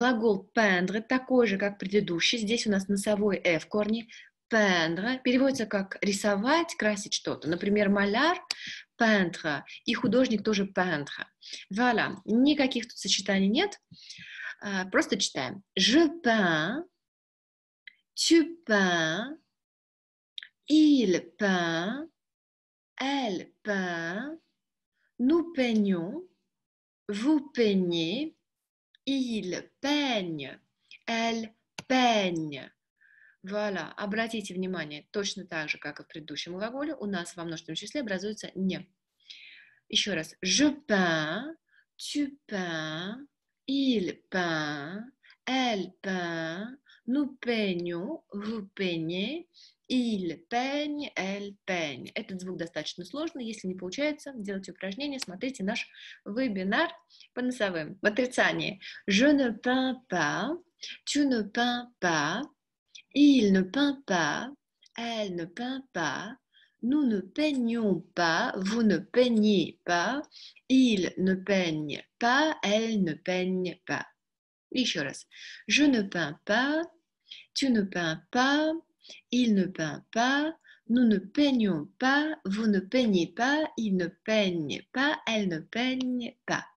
Глагол peindre такой же, как предыдущий. Здесь у нас носовой «э» в корне. Peindre переводится как рисовать, красить что-то. Например, маляр peindre и художник тоже peindre. Voilà. Никаких тут сочетаний нет. А, просто читаем. Je peins, tu peins, il peint, elle peint, nous peignons, vous peignez, Il peigne. Elle peigne. Вуаля. Обратите внимание, точно так же, как и в предыдущем глаголе, у нас во множественном числе образуется «не». Еще раз. Je peins, tu peins, il peint, elle peint, nous peignons, vous peignez, il peigne, elle peigne упражнение. Этот звук достаточно сложный, если не получается, делайте упражнение, смотрите наш вебинар по носовым. В отрицании. Je ne peins pas, tu ne peins pas, il ne peint pas, elle ne peint pas, nous ne peignons pas, vous ne peignez pas, il ne peigne pas, elle ne peigne pas. Еще раз. Je ne peins pas, tu ne peins pas, il ne peint pas, Nous ne peignons pas, vous ne peignez pas, il ne peigne pas, elle ne peigne pas.